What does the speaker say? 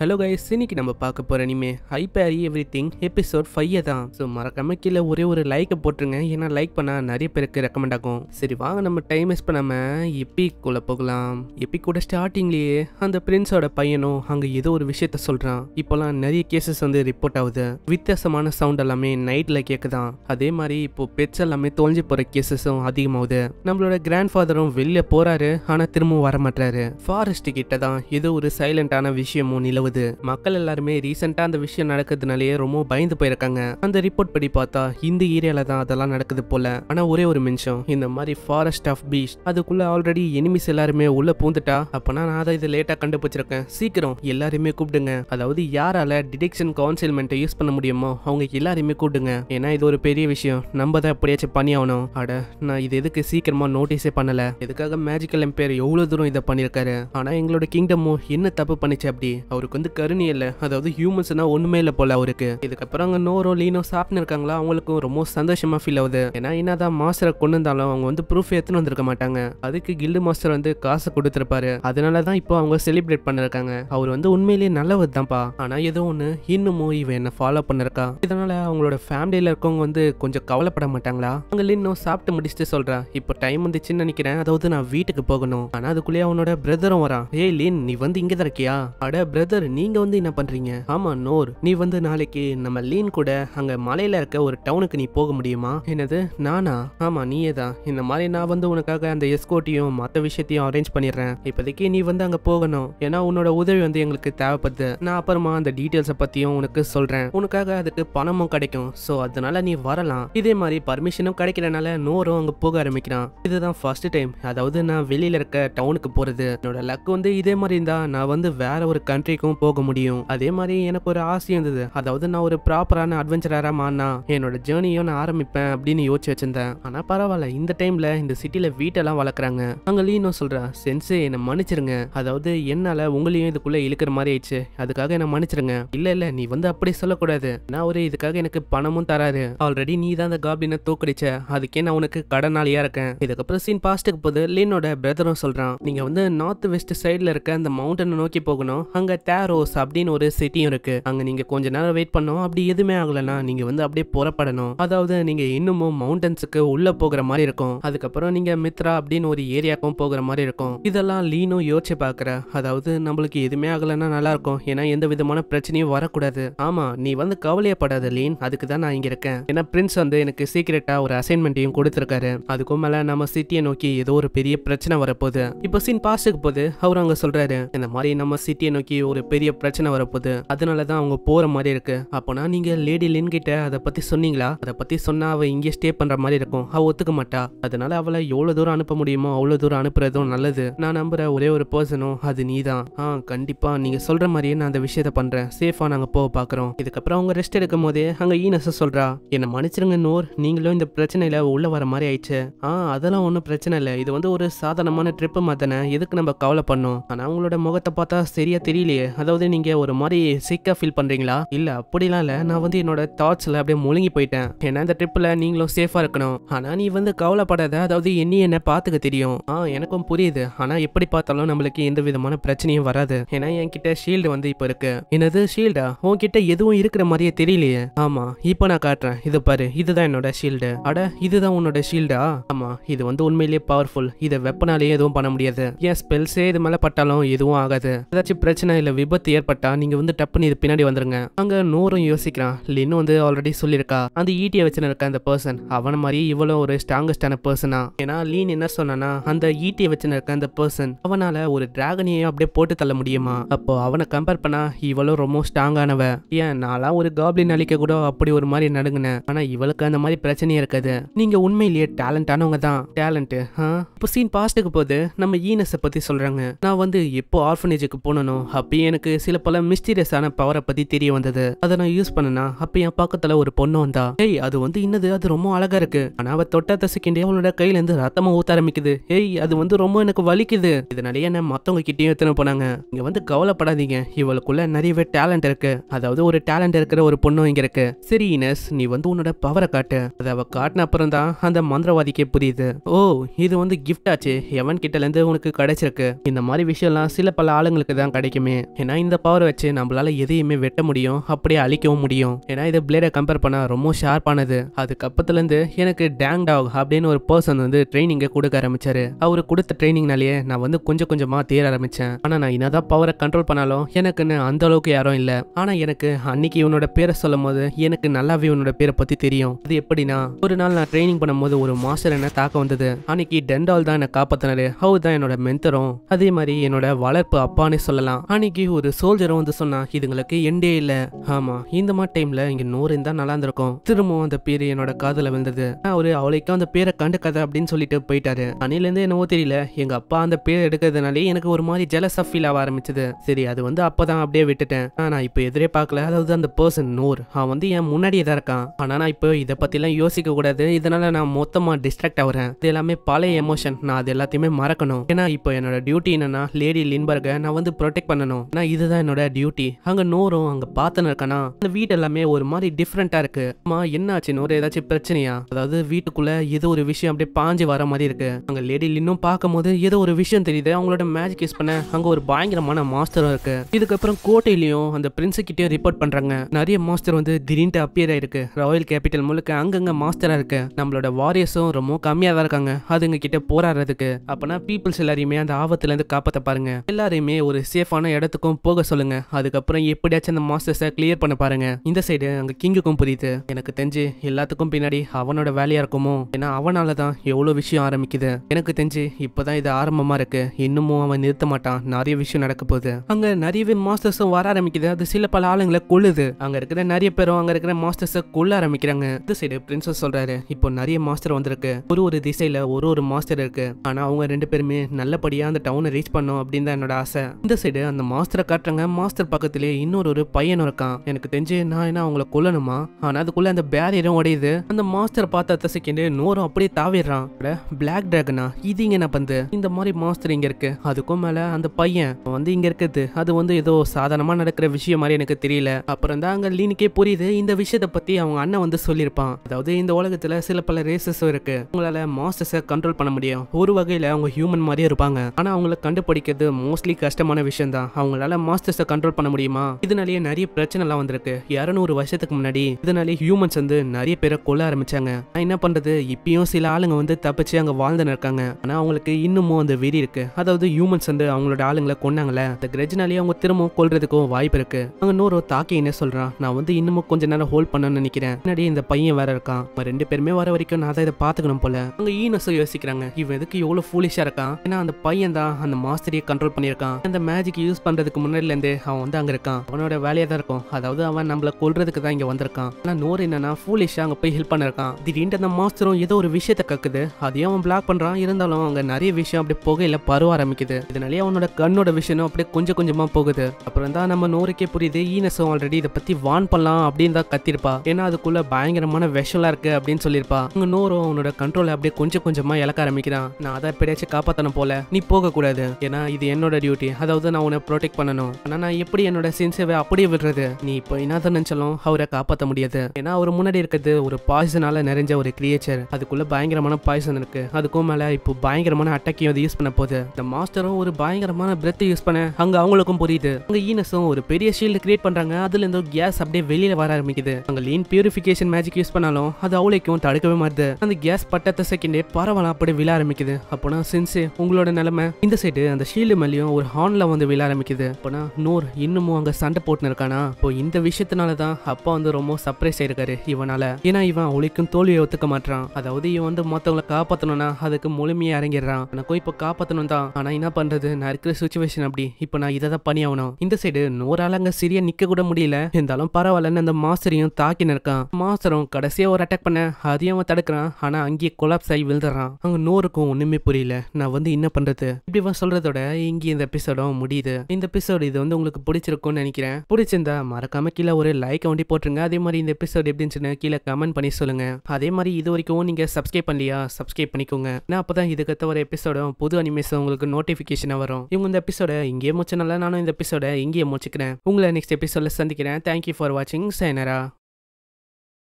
hello guys இன்னைக்கு நம்ம பார்க்க போகிற இனிமே ஹை பேரி எவ்ரி திங் எபிசோட் ஃபைவ் தான் ஸோ மறக்காம கீழே ஒரே ஒரு லைக்கை போட்டுருங்க ஏன்னா லைக் பண்ணால் நிறைய பேருக்கு ரெக்கமெண்ட் ஆகும் சரி வாங்க நம்ம டைம் வேஸ்ட் பண்ணாமல் எப்பிக்குள்ளே போகலாம் கூட ஸ்டார்டிங்லேயே அந்த பிரின்ஸோட பையனும் அங்கே ஏதோ ஒரு விஷயத்த சொல்கிறான் இப்போலாம் நிறைய கேசஸ் வந்து ரிப்போர்ட் ஆகுது வித்தியாசமான சவுண்ட் எல்லாமே நைட்டில் கேட்குதான் அதே மாதிரி இப்போ பெட்ஸ் எல்லாமே தொலைஞ்சி போகிற கேசஸும் அதிகமாகுது நம்மளோட கிராண்ட் ஃபாதரும் வெளியில் போகிறாரு ஆனால் திரும்பவும் வர மாட்டாரு ஃபாரஸ்ட் கிட்ட தான் ஏதோ ஒரு சைலண்டான விஷயமும் நிலவு ஆகுது மக்கள் எல்லாருமே ரீசெண்டா அந்த விஷயம் நடக்கிறதுனாலயே ரொம்ப பயந்து போயிருக்காங்க அந்த ரிப்போர்ட் படி பார்த்தா இந்த ஏரியால தான் அதெல்லாம் நடக்குது போல ஆனா ஒரே ஒரு நிமிஷம் இந்த மாதிரி ஃபாரஸ்ட் ஆஃப் பீச் அதுக்குள்ள ஆல்ரெடி எனிமிஸ் எல்லாருமே உள்ள பூந்துட்டா அப்பனா நான் அதை இதை லேட்டாக கண்டுபிடிச்சிருக்கேன் சீக்கிரம் எல்லாருமே கூப்பிடுங்க அதாவது யாரால டிடெக்ஷன் கவுன்சில்மெண்ட்டை யூஸ் பண்ண முடியுமோ அவங்க எல்லாருமே கூப்பிடுங்க ஏன்னா இது ஒரு பெரிய விஷயம் நம்ம தான் எப்படியாச்சும் பண்ணி ஆகணும் அட நான் இது எதுக்கு சீக்கிரமா நோட்டீஸே பண்ணல எதுக்காக மேஜிக்கல் எம்பையர் எவ்வளவு தூரம் இதை பண்ணிருக்காரு ஆனா எங்களோட கிங்டமும் என்ன தப்பு பண்ணிச்சு அப்படி அவருக்கு அவருக்கு வந்து கருணி இல்லை அதாவது ஹியூமன்ஸ்னா ஒன்றுமே இல்லை போல அவருக்கு இதுக்கப்புறம் அங்கே நோரோ லீனோ சாப்பிட்டு இருக்காங்களா அவங்களுக்கும் ரொம்ப சந்தோஷமாக ஃபீல் ஆகுது ஏன்னா என்னதான் மாஸ்டரை கொண்டு வந்தாலும் அவங்க வந்து ப்ரூஃப் எடுத்துன்னு வந்திருக்க மாட்டாங்க அதுக்கு கில்டு மாஸ்டர் வந்து காசு கொடுத்துருப்பாரு அதனால தான் இப்போ அவங்க செலிப்ரேட் பண்ணிருக்காங்க அவர் வந்து உண்மையிலேயே நல்லவர் தான்ப்பா ஆனால் ஏதோ ஒன்று இன்னமும் இவன் என்ன ஃபாலோ பண்ணிருக்கா இதனால அவங்களோட ஃபேமிலியில் இருக்கவங்க வந்து கொஞ்சம் கவலைப்பட மாட்டாங்களா அவங்க லீனோ சாப்பிட்டு முடிச்சுட்டு சொல்கிறா இப்போ டைம் வந்துச்சுன்னு நினைக்கிறேன் அதாவது நான் வீட்டுக்கு போகணும் ஆனால் அதுக்குள்ளேயே அவனோட பிரதரும் வரான் ஏய் லீன் நீ வந்து இங்கே தான் இருக்கியா அட பிரதர் நீங்க வந்து என்ன பண்றீங்க ஆமா நோர் நீ வந்து நாளைக்கு நம்ம லீன் கூட அங்க மலையில இருக்க ஒரு டவுனுக்கு நீ போக முடியுமா என்னது நானா ஆமா நீயே தான் இந்த மாதிரி நான் வந்து உனக்காக அந்த எஸ்கோட்டையும் மற்ற விஷயத்தையும் அரேஞ்ச் பண்ணிடுறேன் இப்போதைக்கு நீ வந்து அங்க போகணும் ஏன்னா உன்னோட உதவி வந்து எங்களுக்கு தேவைப்படுது நான் அப்புறமா அந்த டீட்டெயில்ஸை பத்தியும் உனக்கு சொல்றேன் உனக்காக அதுக்கு பணமும் கிடைக்கும் ஸோ அதனால நீ வரலாம் இதே மாதிரி பர்மிஷனும் கிடைக்கிறனால நோரும் அங்கே போக ஆரம்பிக்கிறான் இதுதான் ஃபர்ஸ்ட் டைம் அதாவது நான் வெளியில இருக்க டவுனுக்கு போறது என்னோட லக் வந்து இதே மாதிரி இருந்தா நான் வந்து வேற ஒரு கண்ட்ரிக்கும் வரைக்கும் போக முடியும் அதே மாதிரி எனக்கு ஒரு ஆசை இருந்தது அதாவது நான் ஒரு ப்ராப்பரான அட்வென்ச்சரா மாறினா என்னோட ஜேர்னியோ நான் ஆரம்பிப்பேன் அப்படின்னு யோசிச்சு வச்சிருந்தேன் ஆனா பரவாயில்ல இந்த டைம்ல இந்த சிட்டில வீட்டெல்லாம் வளர்க்குறாங்க அங்க லீனோ சொல்றா சென்ஸு என்னை மன்னிச்சிருங்க அதாவது என்னால உங்களையும் இதுக்குள்ள இழுக்கிற மாதிரி ஆயிடுச்சு அதுக்காக என்ன மன்னிச்சிருங்க இல்ல இல்ல நீ வந்து அப்படி சொல்லக்கூடாது நான் ஒரு இதுக்காக எனக்கு பணமும் தராது ஆல்ரெடி நீ தான் அந்த காபின தூக்கடிச்ச அதுக்கே நான் உனக்கு கடனாளியா இருக்கேன் இதுக்கப்புறம் சீன் பாஸ்ட்டுக்கு போது லீனோட பிரதரும் சொல்றான் நீங்க வந்து நார்த் வெஸ்ட் சைட்ல இருக்க அந்த மவுண்டனை நோக்கி போகணும் அங்க தேவ ரோஸ் அப்படின்னு ஒரு சிட்டியும் இருக்கு அங்க நீங்க கொஞ்ச நேரம் வெயிட் பண்ணோம் அப்படி எதுவுமே ஆகலன்னா நீங்க வந்து அப்படியே புறப்படணும் அதாவது நீங்க இன்னமும் மவுண்டன்ஸுக்கு உள்ள போகிற மாதிரி இருக்கும் அதுக்கப்புறம் நீங்க மித்ரா அப்படின்னு ஒரு ஏரியாக்கும் போகிற மாதிரி இருக்கும் இதெல்லாம் லீனும் யோசிச்சு பாக்குற அதாவது நம்மளுக்கு எதுவுமே ஆகலன்னா நல்லா இருக்கும் ஏன்னா எந்த விதமான பிரச்சனையும் வரக்கூடாது ஆமா நீ வந்து கவலையப்படாத லீன் அதுக்கு தான் நான் இங்க இருக்கேன் ஏன்னா பிரின்ஸ் வந்து எனக்கு சீக்கிரட்டா ஒரு அசைன்மெண்ட்டையும் கொடுத்துருக்காரு அதுக்கும் மேல நம்ம சிட்டியை நோக்கி ஏதோ ஒரு பெரிய பிரச்சனை வரப்போகுது இப்போ சீன் பாஸ்டுக்கு போது அவர் அங்க சொல்றாரு இந்த மாதிரி நம்ம சிட்டியை நோக்கி ஒரு பெரிய பிரச்சனை வரப்போகுது அதனால தான் அவங்க போகிற மாதிரி இருக்கு அப்போனா நீங்கள் லேடி லின் கிட்ட அதை பற்றி சொன்னீங்களா அதை பற்றி சொன்னால் அவள் இங்கே ஸ்டே பண்ணுற மாதிரி இருக்கும் அவள் ஒத்துக்க மாட்டா அதனால அவளை எவ்வளோ தூரம் அனுப்ப முடியுமோ அவ்வளோ தூரம் அனுப்புறதும் நல்லது நான் நம்புற ஒரே ஒரு பர்சனும் அது நீ தான் ஆ கண்டிப்பாக நீங்கள் சொல்கிற மாதிரியே நான் அந்த விஷயத்த பண்ணுறேன் சேஃபாக நாங்கள் போக பார்க்குறோம் இதுக்கப்புறம் அவங்க ரெஸ்ட் எடுக்கும் போதே அங்கே ஈனஸ் சொல்கிறா என்னை மன்னிச்சிருங்க நூர் நீங்களும் இந்த பிரச்சனையில் உள்ளே வர மாதிரி ஆயிடுச்சு ஆ அதெல்லாம் ஒன்றும் பிரச்சனை இல்லை இது வந்து ஒரு சாதாரணமான ட்ரிப்பு மாதிரி எதுக்கு நம்ம கவலை பண்ணோம் ஆனால் அவங்களோட முகத்தை பார்த்தா சரியாக தெரியலையே அதாவது நீங்க ஒரு மாதிரி சீக்கா ஃபீல் பண்றீங்களா இல்லை அப்படிலாம் இல்லை நான் வந்து என்னோட தாட்ஸில் அப்படியே முழுங்கி போயிட்டேன் ஏன்னா இந்த ட்ரிப்ல நீங்களும் சேஃபா இருக்கணும் ஆனா நீ வந்து கவலைப்படாத அதாவது என்னி என்ன பார்த்துக்க தெரியும் ஆ எனக்கும் புரியுது ஆனா எப்படி பார்த்தாலும் நம்மளுக்கு எந்த விதமான பிரச்சனையும் வராது ஏன்னா என்கிட்ட ஷீல்டு வந்து இப்போ இருக்கு என்னது ஷீல்டா உன்கிட்ட எதுவும் இருக்கிற மாதிரியே தெரியலையே ஆமா இப்போ நான் காட்டுறேன் இது பாரு இதுதான் என்னோட ஷீல்டு அட இதுதான் உன்னோட ஷீல்டா ஆமா இது வந்து உண்மையிலேயே பவர்ஃபுல் இதை வெப்பனாலேயே எதுவும் பண்ண முடியாது என் ஸ்பெல்ஸே இது மேலே பட்டாலும் எதுவும் ஆகாது ஏதாச்சும் பிரச்சனை இல்லை விபத்து ஏற்பட்டா நீங்கள் வந்து டப்புன்னு இது பின்னாடி வந்துருங்க அங்க நூறும் யோசிக்கிறான் லின்னு வந்து ஆல்ரெடி சொல்லியிருக்கா அந்த ஈட்டியை e வச்சுன்னு இருக்க அந்த பர்சன் அவனை மாதிரி இவ்வளோ ஒரு ஸ்ட்ராங்கஸ்டான பர்சனா ஏன்னா லீன் என்ன சொன்னா அந்த ஈட்டியை e வச்சுன்னு இருக்க அந்த பர்சன் அவனால ஒரு டிராகனையே அப்படியே போட்டு தள்ள முடியுமா அப்போ அவனை கம்பேர் பண்ணா இவளோ ரொம்ப ஸ்ட்ராங்கானவ ஏன் நான்லாம் ஒரு காப்ளின் அழிக்க கூட அப்படி ஒரு மாதிரி நடுங்கினேன் ஆனா இவளுக்கு அந்த மாதிரி பிரச்சனையே இருக்காது நீங்க உண்மையிலேயே டேலண்டானவங்க தான் டேலண்ட் இப்போ சீன் பாஸ்ட்டுக்கு போது நம்ம ஈனஸை e பத்தி சொல்றாங்க நான் வந்து எப்போ ஆர்ஃபனேஜுக்கு போனோம் அப்பயே எனக்கு சில பல மிஸ்டீரியஸான பவரை பத்தி தெரிய வந்தது அதை நான் யூஸ் பண்ணனா அப்ப என் பக்கத்துல ஒரு பொண்ணு வந்தா ஏய் அது வந்து இன்னது அது ரொம்ப அழகா இருக்கு ஆனா அவ தொட்ட செகண்டே அவளோட கையில இருந்து ரத்தமா ஊத்த ஆரம்பிக்குது ஏய் அது வந்து ரொம்ப எனக்கு வலிக்குது இதனாலேயே என்ன மத்தவங்க கிட்டயும் எத்தனை போனாங்க இங்க வந்து கவலைப்படாதீங்க இவளுக்குள்ள நிறையவே டேலண்ட் இருக்கு அதாவது ஒரு டேலண்ட் இருக்கிற ஒரு பொண்ணு இங்க இருக்கு சரி இனஸ் நீ வந்து உன்னோட பவரை காட்டு அதை அவ காட்டின அப்புறம் தான் அந்த மந்திரவாதிக்கே புரியுது ஓ இது வந்து கிஃப்ட் ஆச்சு எவன் கிட்ட இருந்து உனக்கு கிடைச்சிருக்கு இந்த மாதிரி விஷயம்லாம் சில பல ஆளுங்களுக்கு தான் கிடைக்குமே ஏன்னா இந்த பவர் வச்சு நம்மளால எதையுமே வெட்ட முடியும் அப்படியே அழிக்கவும் முடியும் ஏன்னா இதை பிளேட கம்பேர் பண்ணா ரொம்ப ஷார்ப்பானது இருந்து எனக்கு டேங் டாக் அப்படின்னு ஒரு பர்சன் வந்து ட்ரைனிங்கை கொடுக்க ஆரம்பிச்சாரு அவர் கொடுத்த ட்ரைனிங்னாலேயே நான் வந்து கொஞ்சம் கொஞ்சமாக தேர ஆரம்பித்தேன் ஆனால் நான் என்னதான் பவரை கண்ட்ரோல் பண்ணாலும் எனக்குன்னு அந்த அளவுக்கு யாரும் இல்லை ஆனால் எனக்கு அன்னைக்கு இவனோட பேரை சொல்லும் போது எனக்கு நல்லாவே இவனோட பேரை பற்றி தெரியும் அது எப்படின்னா ஒரு நாள் நான் ட்ரைனிங் பண்ணும்போது ஒரு மாஸ்டர் என்ன தாக்க வந்தது அன்னைக்கு டென்டால் தான் என்னை காப்பாத்தினாரு அவர் தான் என்னோட மென்தரும் அதே மாதிரி என்னோட வளர்ப்பு அப்பான்னு சொல்லலாம் அன்னைக்கு ஒரு சோல்ஜரும் வந்து சொன்னா இதுங்களுக்கு எண்டே இல்ல ஆமா இந்த மாதிரி டைம்ல இங்க நூறு இருந்தா நல்லா இருந்திருக்கும் திரும்பவும் அந்த பேரு என்னோட காதல வந்தது அவரு அவளைக்கும் அந்த பேரை கண்டு கதை அப்படின்னு சொல்லிட்டு போயிட்டாரு இருந்து என்னவோ தெரியல எங்க அப்பா அந்த பேர் எடுக்கிறதுனாலே எனக்கு ஒரு மாதிரி ஜெலஸா ஃபீல் ஆக ஆரம்பிச்சது சரி அது வந்து அப்பதான் அப்படியே விட்டுட்டேன் நான் இப்போ எதிரே பார்க்கல அதாவது அந்த பர்சன் நூர் அவன் வந்து என் முன்னாடியே தான் இருக்கான் ஆனா நான் இப்போ இதை எல்லாம் யோசிக்க கூடாது இதனால நான் மொத்தமா டிஸ்ட்ராக்ட் ஆகுறேன் இது எல்லாமே பழைய எமோஷன் நான் அது எல்லாத்தையுமே மறக்கணும் ஏன்னா இப்போ என்னோட டியூட்டி என்னன்னா லேடி லின்பர்கை நான் வந்து ப்ரொடெக்ட் பண்ணணும் இதுதான் என்னோட டியூட்டி அங்க நோரும் அங்க பாத்தன இருக்கானா அந்த வீடு எல்லாமே ஒரு மாதிரி டிஃப்ரெண்டா இருக்கு அம்மா என்னாச்சு ஆச்சு நோரு ஏதாச்சும் பிரச்சனையா அதாவது வீட்டுக்குள்ள ஏதோ ஒரு விஷயம் அப்படியே பாஞ்சு வர மாதிரி இருக்கு அங்க லேடி இன்னும் பார்க்கும் போது ஏதோ ஒரு விஷயம் தெரியுது அவங்களோட மேஜிக் யூஸ் பண்ண அங்க ஒரு பயங்கரமான மாஸ்டரும் இருக்கு இதுக்கப்புறம் கோட்டையிலயும் அந்த பிரின்ஸ் ரிப்போர்ட் பண்றாங்க நிறைய மாஸ்டர் வந்து திடீர்னு அப்பியர் ஆயிருக்கு ராயல் கேபிட்டல் முழுக்க அங்கங்க மாஸ்டரா இருக்கு நம்மளோட வாரியர்ஸும் ரொம்ப கம்மியா தான் இருக்காங்க அதுங்க கிட்ட போராடுறதுக்கு அப்பனா பீப்புள்ஸ் எல்லாரையுமே அந்த ஆபத்துல இருந்து காப்பாத்த பாருங்க எல்லாரையுமே ஒரு சேஃபான இடத்துக்கும் எல்லாரையும் போக சொல்லுங்க அதுக்கப்புறம் எப்படியாச்சும் அந்த மாஸ்டர்ஸை கிளியர் பண்ண பாருங்க இந்த சைடு அங்க கிங்குக்கும் புரியுது எனக்கு தெரிஞ்சு எல்லாத்துக்கும் பின்னாடி அவனோட வேலையா இருக்குமோ ஏன்னா அவனால தான் எவ்வளோ விஷயம் ஆரம்பிக்குது எனக்கு தெரிஞ்சு இப்பதான் இது ஆரம்பமா இருக்கு இன்னமும் அவன் நிறுத்த மாட்டான் நிறைய விஷயம் நடக்க போகுது அங்க நிறையவே மாஸ்டர்ஸும் வர ஆரம்பிக்குது அது சில பல ஆளுங்களை கொள்ளுது அங்க இருக்கிற நிறைய பேரும் அங்க இருக்கிற மாஸ்டர்ஸை கொள்ள ஆரம்பிக்கிறாங்க இந்த சைடு பிரின்சஸ் சொல்றாரு இப்போ நிறைய மாஸ்டர் வந்திருக்கு ஒரு ஒரு திசையில ஒரு ஒரு மாஸ்டர் இருக்கு ஆனா அவங்க ரெண்டு பேருமே நல்லபடியா அந்த டவுனை ரீச் பண்ணும் அப்படின்னு தான் என்னோட ஆசை இந்த சைடு அந்த மாஸ்டர் மாஸ்டர் காட்டுறாங்க மாஸ்டர் பக்கத்திலே இன்னொரு ஒரு பையன் இருக்கான் எனக்கு தெரிஞ்சு நான் என்ன அவங்கள கொல்லணுமா ஆனா அதுக்குள்ள அந்த பேரியரும் உடையுது அந்த மாஸ்டர் பார்த்த தசைக்கிண்டு நோரும் அப்படியே தாவிடுறான் பிளாக் டிராகனா இது இங்க என்ன பந்து இந்த மாதிரி மாஸ்டர் இங்க இருக்கு அதுக்கும் மேல அந்த பையன் வந்து இங்க இருக்குது அது வந்து ஏதோ சாதாரணமா நடக்கிற விஷயம் மாதிரி எனக்கு தெரியல அப்புறம் தான் அங்க லீனுக்கே புரியுது இந்த விஷயத்தை பத்தி அவங்க அண்ணன் வந்து சொல்லியிருப்பான் அதாவது இந்த உலகத்துல சில பல ரேசஸ் இருக்கு உங்களால மாஸ்டர்ஸை கண்ட்ரோல் பண்ண முடியும் ஒரு வகையில அவங்க ஹியூமன் மாதிரியே இருப்பாங்க ஆனா அவங்களை கண்டுபிடிக்கிறது மோஸ்ட்லி கஷ்டமான விஷயம் தான் அவங்களால அவங்களால மாஸ்டர்ஸை கண்ட்ரோல் பண்ண முடியுமா இதனாலேயே நிறைய பிரச்சனைலாம் வந்திருக்கு இரநூறு வருஷத்துக்கு முன்னாடி இதனாலேயே ஹியூமன்ஸ் வந்து நிறைய பேரை கொல்ல ஆரம்பிச்சாங்க நான் என்ன பண்றது இப்பயும் சில ஆளுங்க வந்து தப்பிச்சு அங்க வாழ்ந்துன்னு இருக்காங்க ஆனா அவங்களுக்கு இன்னமும் அந்த வெறி இருக்கு அதாவது ஹியூமன்ஸ் வந்து அவங்களோட ஆளுங்களை கொன்னாங்களே அந்த கிரெஜினாலேயே அவங்க திரும்பவும் கொள்றதுக்கும் வாய்ப்பு இருக்கு அங்க நூறு தாக்கி என்ன சொல்றான் நான் வந்து இன்னமும் கொஞ்ச நேரம் ஹோல்ட் பண்ணணும்னு நினைக்கிறேன் முன்னாடி இந்த பையன் வேற இருக்கான் ரெண்டு பேருமே வர வரைக்கும் நான் தான் இதை பாத்துக்கணும் போல அங்க ஈனஸும் யோசிக்கிறாங்க இவன் எதுக்கு எவ்வளவு ஃபூலிஷா இருக்கான் ஏன்னா அந்த பையன் தான் அந்த மாஸ்டரியை கண்ட்ரோல் பண்ணியிருக்கான் அந்த மேஜிக் யூஸ் பண்றதுக்கு இதுக்கு முன்னாடிலேருந்து அவன் வந்து அங்கே இருக்கான் அவனோட வேலையாக தான் இருக்கும் அதாவது அவன் நம்மள கொல்றதுக்கு தான் இங்கே வந்திருக்கான் ஆனால் நோர் என்னன்னா ஃபூலிஷாக அங்கே போய் ஹெல்ப் பண்ணிருக்கான் திடீர்னு அந்த மாஸ்டரும் ஏதோ ஒரு விஷயத்த கக்குது அதையும் அவன் பிளாக் பண்ணுறான் இருந்தாலும் அங்கே நிறைய விஷயம் அப்படி புகையில பருவ ஆரம்பிக்குது இதனாலேயே அவனோட கண்ணோட விஷயம் அப்படியே கொஞ்சம் கொஞ்சமாக போகுது அப்புறம் தான் நம்ம நோருக்கே புரியுது ஈனஸும் ஆல்ரெடி இதை பற்றி வான் பண்ணலாம் அப்படின்னு தான் கத்திருப்பா ஏன்னா அதுக்குள்ள பயங்கரமான விஷம்லாம் இருக்கு அப்படின்னு சொல்லியிருப்பா அவங்க நோரும் அவனோட கண்ட்ரோலை அப்படியே கொஞ்சம் கொஞ்சமாக இழக்க ஆரம்பிக்கிறான் நான் அதை எப்படியாச்சும் காப்பாற்றணும் போல நீ போகக்கூடாது ஏன்னா இது என்னோட டியூட்டி அதாவது நான் உன்னை ப்ரொடெக்ட் பண்ண பண்ணணும் ஆனால் நான் எப்படி என்னோட சின்சேவை அப்படியே விடுறது நீ இப்போ என்னதான் நினச்சாலும் அவரை காப்பாற்ற முடியாது ஏன்னா அவர் முன்னாடி இருக்கிறது ஒரு பாய்சனால நிறைஞ்ச ஒரு கிரியேச்சர் அதுக்குள்ள பயங்கரமான பாய்சன் இருக்கு அதுக்கும் மேலே இப்போ பயங்கரமான அட்டாக்கையும் அதை யூஸ் பண்ண போகுது இந்த மாஸ்டரும் ஒரு பயங்கரமான பிரெத் யூஸ் பண்ண அங்கே அவங்களுக்கும் புரியுது அங்கே ஈனஸும் ஒரு பெரிய ஷீல்டு கிரியேட் பண்ணுறாங்க அதுலேருந்து கேஸ் அப்படியே வெளியில் வர ஆரம்பிக்குது அங்கே லீன் பியூரிஃபிகேஷன் மேஜிக் யூஸ் பண்ணாலும் அது அவளைக்கும் தடுக்கவே மாறுது அந்த கேஸ் பட்டத்த செகண்டே பரவலாம் அப்படி விழ ஆரம்பிக்குது அப்போனா சின்சே உங்களோட நிலைமை இந்த சைடு அந்த ஷீல்டு மேலேயும் ஒரு ஹார்னில் வந்து விழ ஆரம்பிக்குது அனுப்புனா நூர் இன்னமும் அங்கே சண்டை போட்டுன்னு இருக்கானா இப்போ இந்த விஷயத்தினால தான் அப்பா வந்து ரொம்ப சர்ப்ரைஸ் ஆயிருக்காரு இவனால ஏன்னா இவன் ஒளிக்கும் தோல்வியை ஒத்துக்க மாட்டான் அதாவது இவன் வந்து மற்றவங்களை காப்பாற்றணும்னா அதுக்கு முழுமையாக இறங்கிடுறான் எனக்கும் இப்போ காப்பாற்றணும் தான் ஆனால் என்ன பண்ணுறது நான் இருக்கிற சுச்சுவேஷன் அப்படி இப்போ நான் இதை தான் பண்ணியாகணும் இந்த சைடு நூறால அங்கே சரியா நிற்க கூட முடியல இருந்தாலும் பரவாயில்லன்னு அந்த மாஸ்டரையும் தாக்கி நிற்கான் மாஸ்டரும் கடைசியாக ஒரு அட்டாக் பண்ண அதையும் அவன் தடுக்கிறான் ஆனால் அங்கேயே கொலாப்ஸ் ஆகி விழுதுறான் அங்கே நூறுக்கும் ஒன்றுமே புரியல நான் வந்து என்ன பண்ணுறது இப்படி சொல்கிறதோட இங்கே இந்த எபிசோடும் முடியுது இந்த எபிசோட் எபிசோடு இது வந்து உங்களுக்கு பிடிச்சிருக்கும்னு நினைக்கிறேன் பிடிச்சிருந்தா மறக்காம கீழே ஒரு லைக் ஒண்டி போட்டுருங்க அதே மாதிரி இந்த எபிசோடு எப்படி இருந்துச்சுன்னு கீழே கமெண்ட் பண்ணி சொல்லுங்க அதே மாதிரி இது வரைக்கும் நீங்க சப்ஸ்கிரைப் பண்ணலையா சப்ஸ்கிரைப் பண்ணிக்கோங்க நான் அப்பதான் இதுக்கத்த ஒரு எபிசோடும் புது அனிமேஷன் உங்களுக்கு நோட்டிபிகேஷனாக வரும் இவங்க இந்த எபிசோட இங்கேயே முடிச்சனால நானும் இந்த எபிசோட இங்கேயே முடிச்சுக்கிறேன் உங்களை நெக்ஸ்ட் எபிசோட சந்திக்கிறேன் தேங்க்யூ ஃபார் வாட்சிங் சைனரா